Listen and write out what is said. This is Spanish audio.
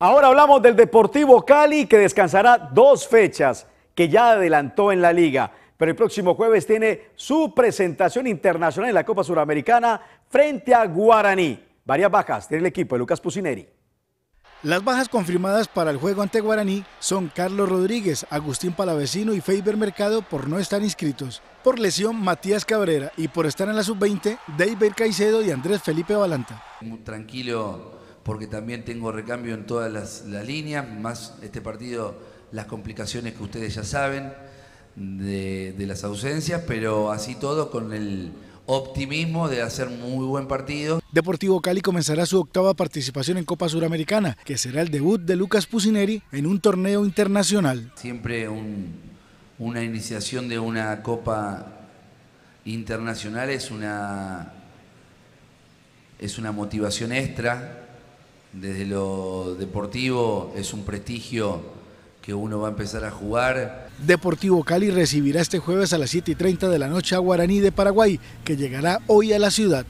Ahora hablamos del Deportivo Cali que descansará dos fechas que ya adelantó en la liga, pero el próximo jueves tiene su presentación internacional en la Copa Suramericana frente a Guaraní. Varias bajas tiene el equipo de Lucas Pusineri. Las bajas confirmadas para el juego ante Guaraní son Carlos Rodríguez, Agustín Palavecino y Faber Mercado por no estar inscritos, por lesión Matías Cabrera y por estar en la sub-20 David Caicedo y Andrés Felipe Balanta. tranquilo porque también tengo recambio en todas las, líneas, más este partido, las complicaciones que ustedes ya saben de, las ausencias, pero así todo con el optimismo de hacer muy buen partido. Deportivo Cali comenzará su octava participación en Copa Suramericana, que será el debut de Lucas Pusineri en un torneo internacional. Siempre una iniciación de una Copa Internacional es una, es una motivación extra desde lo deportivo es un prestigio que uno va a empezar a jugar. Deportivo Cali recibirá este jueves a las 7 y 30 de la noche a Guaraní de Paraguay, que llegará hoy a la ciudad.